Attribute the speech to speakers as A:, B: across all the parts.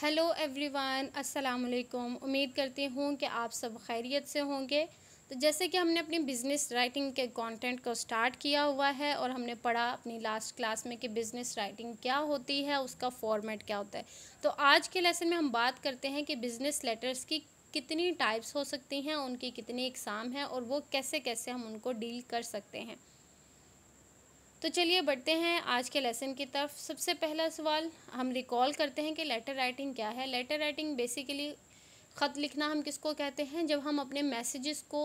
A: hello everyone अस्सलाम वालेकुम उम्मीद करती हूँ कि आप सब खैरियत से होंगे तो जैसे कि हमने अपनी बिज़नेस राइटिंग के कंटेंट को स्टार्ट किया हुआ है और हमने पढ़ा अपनी लास्ट क्लास में कि बिज़नेस राइटिंग क्या होती है उसका फॉर्मेट क्या होता है तो आज के लेसन में हम बात करते हैं कि बिज़नेस लेटर्स की कितनी टाइप्स हो सकती हैं उनकी कितनी इकसाम हैं और वो कैसे कैसे हम उनको डील कर सकते हैं तो चलिए बढ़ते हैं आज के लेसन की तरफ सबसे पहला सवाल हम रिकॉल करते हैं कि लेटर राइटिंग क्या है लेटर राइटिंग बेसिकली ख़त लिखना हम किसको कहते हैं जब हम अपने मैसेजेस को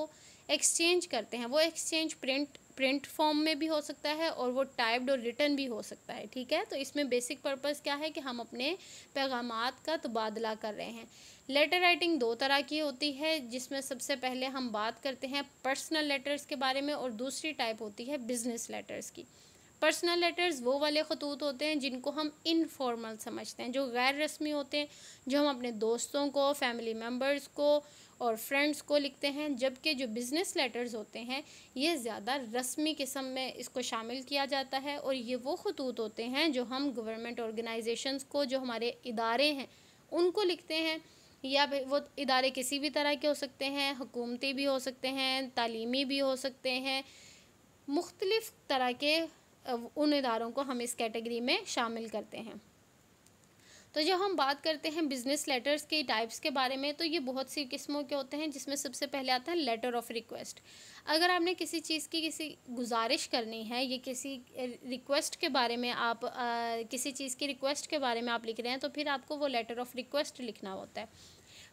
A: एक्सचेंज करते हैं वो एक्सचेंज प्रिंट प्रिंट फॉर्म में भी हो सकता है और वो टाइप्ड और रिटर्न भी हो सकता है ठीक है तो इसमें बेसिक पर्पस क्या है कि हम अपने पैगाम का तबादला कर रहे हैं लेटर राइटिंग दो तरह की होती है जिसमें सबसे पहले हम बात करते हैं पर्सनल लेटर्स के बारे में और दूसरी टाइप होती है बिजनेस लेटर्स की पर्सनल लेटर्स वो वाले खतूत होते हैं जिनको हम इनफॉर्मल समझते हैं जो गैर रस्मी होते हैं जो हम अपने दोस्तों को फैमिली मेम्बर्स को और फ्रेंड्स को लिखते हैं जबकि जो बिज़नेस लेटर्स होते हैं ये ज़्यादा रस्मी किस्म में इसको शामिल किया जाता है और ये वो खतूत होते हैं जो हम गवर्नमेंट ऑर्गेनाइजेशन को जो हमारे इदारे हैं उनको लिखते हैं या वो इदारे किसी भी तरह के हो सकते हैं हुकूमती भी हो सकते हैं तालीमी भी हो सकते हैं मुख्तलिफ़ तरह के उन इदारों को हम इस कैटेगरी में शामिल करते हैं तो जब हम बात करते हैं बिज़नेस लेटर्स के टाइप्स के बारे में तो ये बहुत सी किस्मों के होते हैं जिसमें सबसे पहले आता है लेटर ऑफ़ रिक्वेस्ट अगर आपने किसी चीज़ की किसी गुजारिश करनी है ये किसी रिक्वेस्ट के बारे में आप आ, किसी चीज़ की रिक्वेस्ट के बारे में आप लिख रहे हैं तो फिर आपको वो लेटर ऑफ़ रिक्वेस्ट लिखना होता है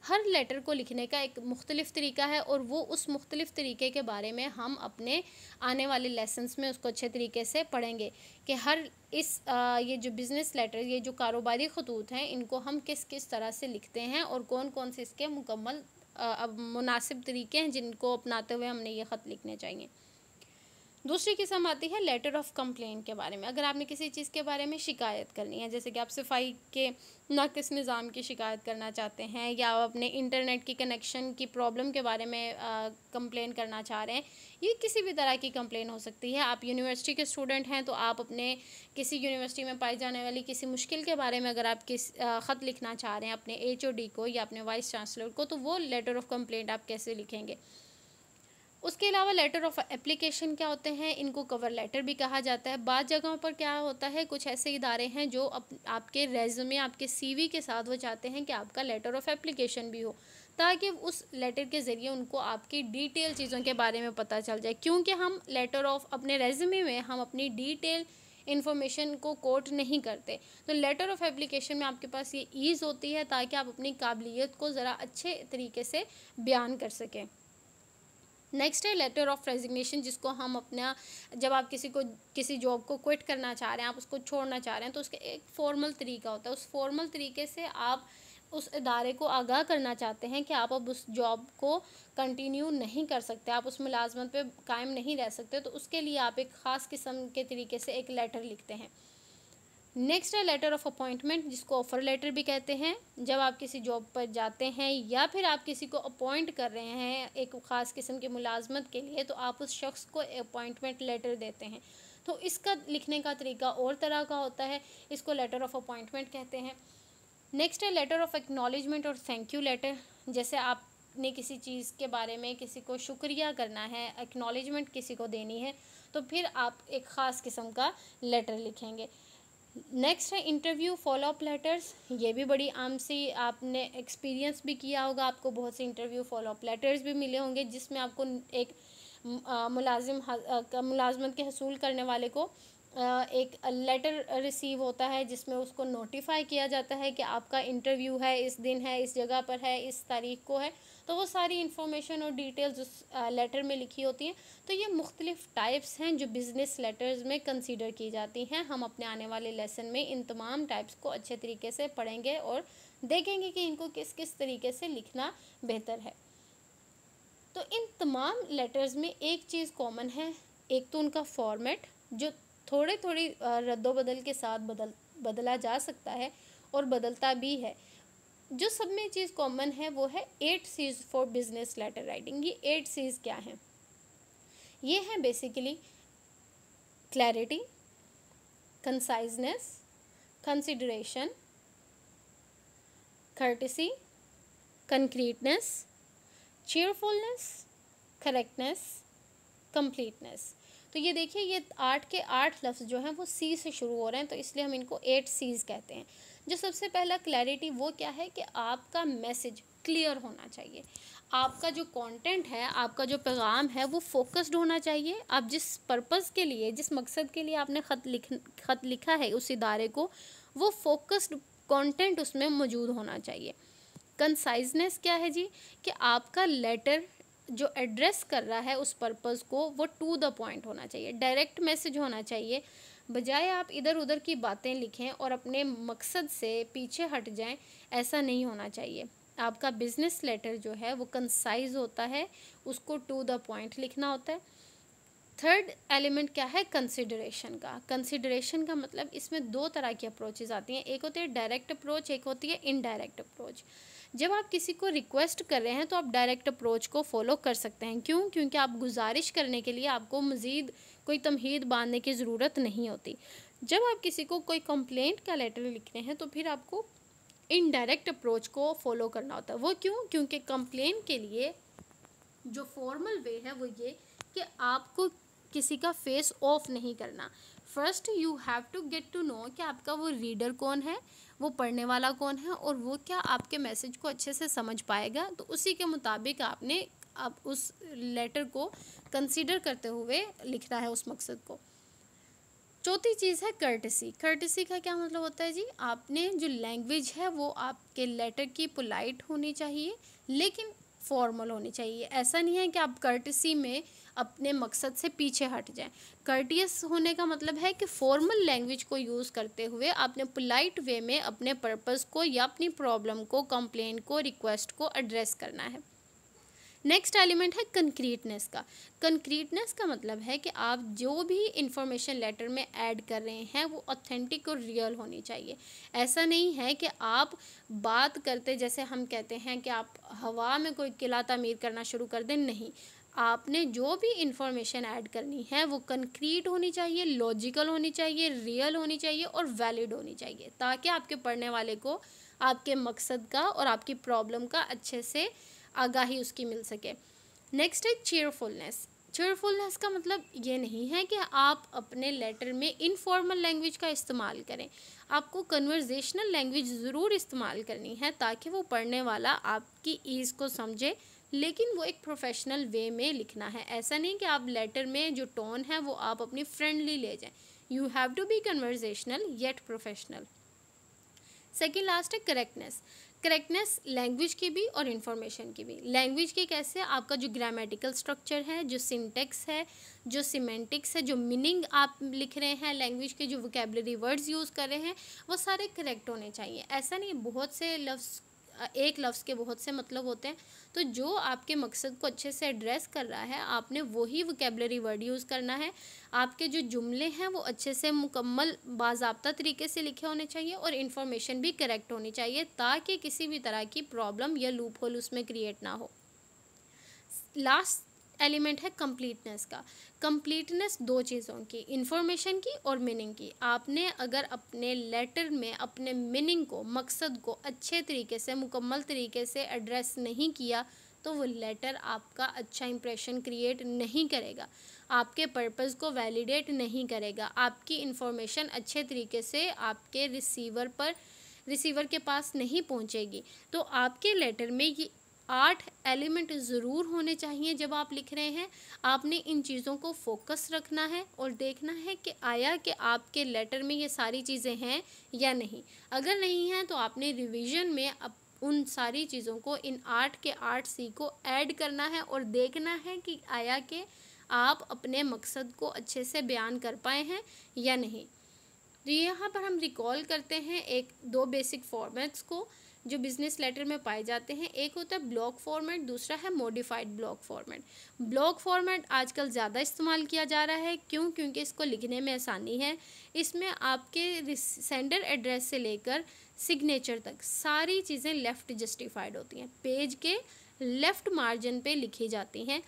A: हर लेटर को लिखने का एक मुख्तलिफ़ तरीका है और वो उस मुख्तलिफ़ तरीके के बारे में हम अपने आने वाले लेसन्स में उसको अच्छे तरीके से पढ़ेंगे कि हर इस ये जो बिज़नेस लेटर ये जो कारोबारी खतूत हैं इनको हम किस किस तरह से लिखते हैं और कौन कौन से इसके मुकम्मल अब मुनासिब तरीके हैं जिनको अपनाते हुए हमने ये ख़त लिखने चाहिए दूसरी किस्म आती है लेटर ऑफ कंप्लेंट के बारे में अगर आपने किसी चीज़ के बारे में शिकायत करनी है जैसे कि आप सफाई के नाकिस निज़ाम की शिकायत करना चाहते हैं या आप अपने इंटरनेट की कनेक्शन की प्रॉब्लम के बारे में कंप्लेन करना चाह रहे हैं ये किसी भी तरह की कंप्लेन हो सकती है आप यूनिवर्सिटी के स्टूडेंट हैं तो आप अपने किसी यूनिवर्सिटी में पाई जाने वाली किसी मुश्किल के बारे में अगर आप किस ख़त लिखना चाह रहे हैं अपने एच को या अपने वाइस चांसलर को तो वो लेटर ऑफ कंप्लेंट आप कैसे लिखेंगे उसके अलावा लेटर ऑफ एप्लीकेशन क्या होते हैं इनको कवर लेटर भी कहा जाता है बाद जगहों पर क्या होता है कुछ ऐसे इदारे हैं जो अप, आपके रेज्यूमे आपके सीवी के साथ वो चाहते हैं कि आपका लेटर ऑफ एप्लीकेशन भी हो ताकि उस लेटर के ज़रिए उनको आपकी डिटेल चीज़ों के बारे में पता चल जाए क्योंकि हम लेटर ऑफ अपने रेज्यूमे में हम अपनी डिटेल इन्फॉर्मेशन को कोट नहीं करते तो लेटर ऑफ एप्लीकेशन में आपके पास ये ईज़ होती है ताकि आप अपनी काबिलियत को ज़रा अच्छे तरीके से बयान कर सकें नेक्स्ट है लेटर ऑफ रेजिग्नेशन जिसको हम अपना जब आप किसी को किसी जॉब को क्विट करना चाह रहे हैं आप उसको छोड़ना चाह रहे हैं तो उसके एक फॉर्मल तरीका होता है उस फॉर्मल तरीके से आप उस इदारे को आगाह करना चाहते हैं कि आप अब उस जॉब को कंटिन्यू नहीं कर सकते आप उस मुलाजमत पे कायम नहीं रह सकते तो उसके लिए आप एक ख़ास किस्म के तरीके से एक लेटर लिखते हैं नेक्स्ट है लेटर ऑफ अपॉइंटमेंट जिसको ऑफर लेटर भी कहते हैं जब आप किसी जॉब पर जाते हैं या फिर आप किसी को अपॉइंट कर रहे हैं एक ख़ास किस्म की मुलाजमत के लिए तो आप उस शख्स को अपॉइंटमेंट लेटर देते हैं तो इसका लिखने का तरीका और तरह का होता है इसको लेटर ऑफ अपॉइंटमेंट कहते हैं नेक्स्ट है लेटर ऑफ एक्नॉलेजमेंट और थैंक यू लेटर जैसे आपने किसी चीज़ के बारे में किसी को शुक्रिया करना है एक्नॉलेजमेंट किसी को देनी है तो फिर आप एक ख़ास किस्म का लेटर लिखेंगे नेक्स्ट है इंटरव्यू फॉलोअप लेटर्स ये भी बड़ी आम सी आपने एक्सपीरियंस भी किया होगा आपको बहुत से इंटरव्यू फॉलोअप लेटर्स भी मिले होंगे जिसमें आपको एक मुलाजिम मुलाजमत के हसूल करने वाले को एक लेटर रिसीव होता है जिसमें उसको नोटिफाई किया जाता है कि आपका इंटरव्यू है इस दिन है इस जगह पर है इस तारीख को है तो वो सारी इंफॉर्मेशन और डिटेल्स उस लेटर में लिखी होती हैं तो ये मुख्तलिफ़ टाइप्स हैं जो बिज़नेस लेटर्स में कंसिडर की जाती हैं हम अपने आने वाले लेसन में इन तमाम टाइप्स को अच्छे तरीके से पढ़ेंगे और देखेंगे कि इनको किस किस तरीके से लिखना बेहतर है तो इन तमाम लेटर्स में एक चीज़ कॉमन है एक तो उनका फॉर्मेट जो थोड़े थोड़ी रद्दो बदल के साथ बदल बदला जा सकता है और बदलता भी है जो सब में चीज़ कॉमन है वो है eight Cs for business letter writing ये एट सीज क्या है ये है basically clarity conciseness consideration courtesy concreteness cheerfulness correctness completeness तो ये देखिए ये आठ के आठ लफ्ज़ जो हैं वो सी से शुरू हो रहे हैं तो इसलिए हम इनको एट सीज़ कहते हैं जो सबसे पहला क्लैरिटी वो क्या है कि आपका मैसेज क्लियर होना चाहिए आपका जो कंटेंट है आपका जो पैगाम है वो फोकस्ड होना चाहिए आप जिस पर्पज़ के लिए जिस मकसद के लिए आपने ख़त लिख ख़त लिखा है उस इदारे को वो फोकस्ड कंटेंट उसमें मौजूद होना चाहिए कंसाइजनेस क्या है जी कि आपका लेटर जो एड्रेस कर रहा है उस पर्पज़ को वो टू द पॉइंट होना चाहिए डायरेक्ट मैसेज होना चाहिए बजाय आप इधर उधर की बातें लिखें और अपने मकसद से पीछे हट जाएं ऐसा नहीं होना चाहिए आपका बिजनेस लेटर जो है वो कंसाइज होता है उसको टू द पॉइंट लिखना होता है थर्ड एलिमेंट क्या है कंसिडरेशन का कंसिडरेशन का मतलब इसमें दो तरह की अप्रोचेज आती हैं एक होती है डायरेक्ट अप्रोच एक होती है इनडायरेक्ट अप्रोच जब आप किसी को रिक्वेस्ट कर रहे हैं तो आप डायरेक्ट अप्रोच को फॉलो कर सकते हैं क्यों क्योंकि आप गुजारिश करने के लिए आपको मज़ीद कोई तमहीद बांधने की ज़रूरत नहीं होती जब आप किसी को कोई कंप्लेंट का लेटर लिखते हैं तो फिर आपको इनडायरेक्ट अप्रोच को फॉलो करना होता है वो क्यों क्योंकि कंप्लेन के लिए जो फॉर्मल वे है वो ये कि आपको किसी का फेस ऑफ नहीं करना first you have to get to know कि आपका वो रीडर कौन है वो पढ़ने वाला कौन है और वो क्या आपके मैसेज को अच्छे से समझ पाएगा तो उसी के मुताबिक आपने अब उस लेटर को कंसीडर करते हुए लिखना है उस मकसद को चौथी चीज़ है कर्टसी कर्टसी का क्या मतलब होता है जी आपने जो लैंग्वेज है वो आपके लेटर की पोलाइट होनी चाहिए लेकिन फॉर्मल होनी चाहिए ऐसा नहीं है कि आप कर्टसी में अपने मकसद से पीछे हट जाएं कर्टियस होने का मतलब है कि फॉर्मल लैंग्वेज को यूज़ करते हुए आपने पोलाइट वे में अपने पर्पस को या अपनी प्रॉब्लम को कंप्लेंट को रिक्वेस्ट को एड्रेस करना है नेक्स्ट एलिमेंट है कंक्रीटनेस का कंक्रीटनेस का मतलब है कि आप जो भी इंफॉर्मेशन लेटर में ऐड कर रहे हैं वो ऑथेंटिक और रियल होनी चाहिए ऐसा नहीं है कि आप बात करते जैसे हम कहते हैं कि आप हवा में कोई किला तमीर करना शुरू कर दें नहीं आपने जो भी इंफॉर्मेशन ऐड करनी है वो कंक्रीट होनी चाहिए लॉजिकल होनी चाहिए रियल होनी चाहिए और वैलिड होनी चाहिए ताकि आपके पढ़ने वाले को आपके मकसद का और आपकी प्रॉब्लम का अच्छे से आगाही उसकी मिल सके नेक्स्ट है चेयरफुलनेस चेयरफुलनेस का मतलब ये नहीं है कि आप अपने लेटर में इनफॉर्मल लैंग्वेज का इस्तेमाल करें आपको कन्वर्जेशनल लैंग्वेज ज़रूर इस्तेमाल करनी है ताकि वो पढ़ने वाला आपकी ईज़ को समझे लेकिन वो एक प्रोफेशनल वे में लिखना है ऐसा नहीं कि आप लेटर में जो टोन है वो आप अपनी फ्रेंडली ले जाएं you have to be conversational yet professional second last है करेक्टनेस करेक्टनेस लैंग्वेज की भी और इन्फॉर्मेशन की भी लैंग्वेज के कैसे आपका जो ग्रामेटिकल स्ट्रक्चर है जो सिंटेक्स है जो सीमेंटिक्स है जो मीनिंग आप लिख रहे हैं लैंग्वेज के जो वोकेबलरी वर्ड्स यूज़ कर रहे हैं वो सारे करेक्ट होने चाहिए ऐसा नहीं बहुत से लफ्स एक लफ्ज़ के बहुत से मतलब होते हैं तो जो आपके मकसद को अच्छे से एड्रेस कर रहा है आपने वही वकेबलरी वर्ड यूज़ करना है आपके जो जुमले हैं वो अच्छे से मुकम्मल बाबा तरीके से लिखे होने चाहिए और इन्फॉर्मेशन भी करेक्ट होनी चाहिए ताकि किसी भी तरह की प्रॉब्लम या लूप होल उसमें क्रिएट ना हो लास्ट एलिमेंट है कंप्लीटनेस का कंप्लीटनेस दो चीज़ों की इन्फॉर्मेशन की और मीनिंग की आपने अगर अपने लेटर में अपने मीनिंग को मकसद को अच्छे तरीके से मुकम्मल तरीके से एड्रेस नहीं किया तो वो लेटर आपका अच्छा इंप्रेशन क्रिएट नहीं करेगा आपके पर्पस को वैलिडेट नहीं करेगा आपकी इंफॉर्मेशन अच्छे तरीके से आपके रिसीवर पर रिसीवर के पास नहीं पहुंचेगी तो आपके लेटर में ये आठ एलिमेंट ज़रूर होने चाहिए जब आप लिख रहे हैं आपने इन चीज़ों को फोकस रखना है और देखना है कि आया कि आपके लेटर में ये सारी चीज़ें हैं या नहीं अगर नहीं हैं तो आपने रिवीजन में अब उन सारी चीज़ों को इन आठ के आठ सी को ऐड करना है और देखना है कि आया कि आप अपने मकसद को अच्छे से बयान कर पाए हैं या नहीं तो यहाँ पर हम रिकॉल करते हैं एक दो बेसिक फॉर्मेट्स को जो बिजनेस लेटर में पाए जाते हैं एक होता है ब्लॉक फॉर्मेट दूसरा है modified block format block format आजकल ज़्यादा इस्तेमाल किया जा रहा है क्यों क्योंकि इसको लिखने में आसानी है इसमें आपके सेंडर एड्रेस से लेकर सिग्नेचर तक सारी चीज़ें लेफ़्ट जस्टिफाइड होती हैं पेज के लेफ़्ट मार्जिन पे लिखी जाती हैं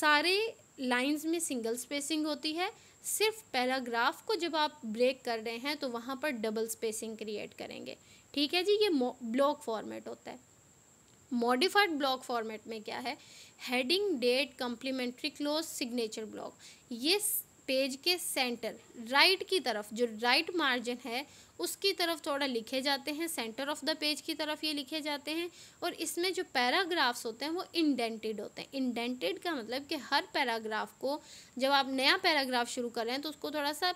A: सारे लाइंस में सिंगल स्पेसिंग होती है सिर्फ पैराग्राफ को जब आप ब्रेक कर रहे हैं तो वहाँ पर डबल स्पेसिंग क्रिएट करेंगे ठीक है जी ये ब्लॉक फॉर्मेट होता है मॉडिफाइड ब्लॉक फॉर्मेट में क्या है heading date complimentary close signature block ये पेज के सेंटर राइट की तरफ जो राइट मार्जिन है उसकी तरफ थोड़ा लिखे जाते हैं सेंटर ऑफ द पेज की तरफ ये लिखे जाते हैं और इसमें जो पैराग्राफ्स होते हैं वो इंडेंटेड होते हैं इंडेंटेड का मतलब कि हर पैराग्राफ को जब आप नया पैराग्राफ शुरू कर रहे हैं तो उसको थोड़ा सा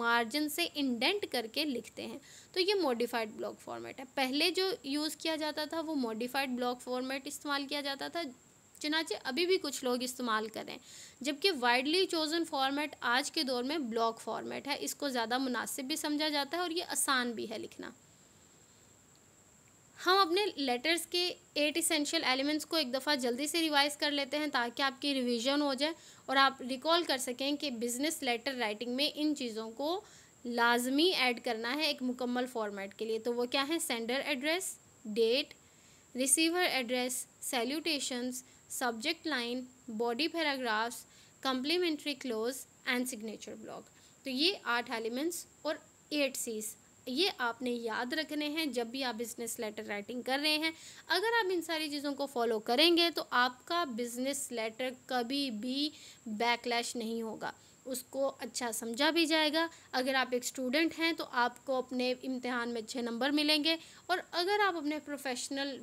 A: मार्जिन से इंडेंट करके लिखते हैं तो ये मॉडिफाइड ब्लॉक फॉर्मेट है पहले जो यूज़ किया जाता था वो मॉडिफाइड ब्लॉक फॉर्मेट इस्तेमाल किया जाता था चनाचे अभी भी कुछ लोग इस्तेमाल करें जबकि वाइडली चोजन फॉर्मेट आज के दौर में ब्लॉक फॉर्मेट है इसको ज़्यादा मुनासिब भी समझा जाता है और ये आसान भी है लिखना हम अपने लेटर्स के एट इसेंशियल एलिमेंट्स को एक दफ़ा जल्दी से रिवाइज कर लेते हैं ताकि आपकी रिविजन हो जाए और आप रिकॉल कर सकें कि बिज़नेस लेटर राइटिंग में इन चीज़ों को लाजमी ऐड करना है एक मुकम्मल फॉर्मेट के लिए तो वो क्या है sender address date receiver address salutations subject line body paragraphs complimentary close and signature block तो ये आठ एलिमेंट्स और एट सीज ये आपने याद रखने हैं जब भी आप बिज़नेस लेटर राइटिंग कर रहे हैं अगर आप इन सारी चीज़ों को फॉलो करेंगे तो आपका बिज़नेस लेटर कभी भी बैकलैश नहीं होगा उसको अच्छा समझा भी जाएगा अगर आप एक स्टूडेंट हैं तो आपको अपने इम्तिहान में अच्छे नंबर मिलेंगे और अगर आप अपने प्रोफेशनल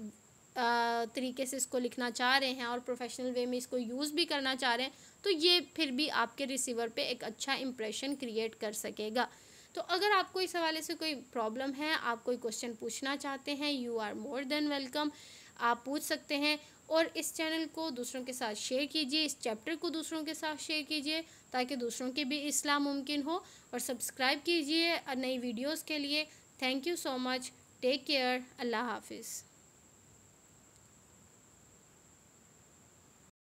A: तरीके से इसको लिखना चाह रहे हैं और प्रोफेशनल वे में इसको यूज़ भी करना चाह रहे हैं तो ये फिर भी आपके रिसीवर पे एक अच्छा इम्प्रेशन क्रिएट कर सकेगा तो अगर आपको इस हवाले से कोई प्रॉब्लम है आप कोई क्वेश्चन पूछना चाहते हैं you are more than welcome आप पूछ सकते हैं और इस चैनल को दूसरों के साथ शेयर कीजिए इस चैप्टर को दूसरों के साथ शेयर कीजिए ताकि दूसरों के भी इसलाह मुमकिन हो और सब्सक्राइब कीजिए नई वीडियोज़ के लिए thank you so much take care अल्लाह हाफिज़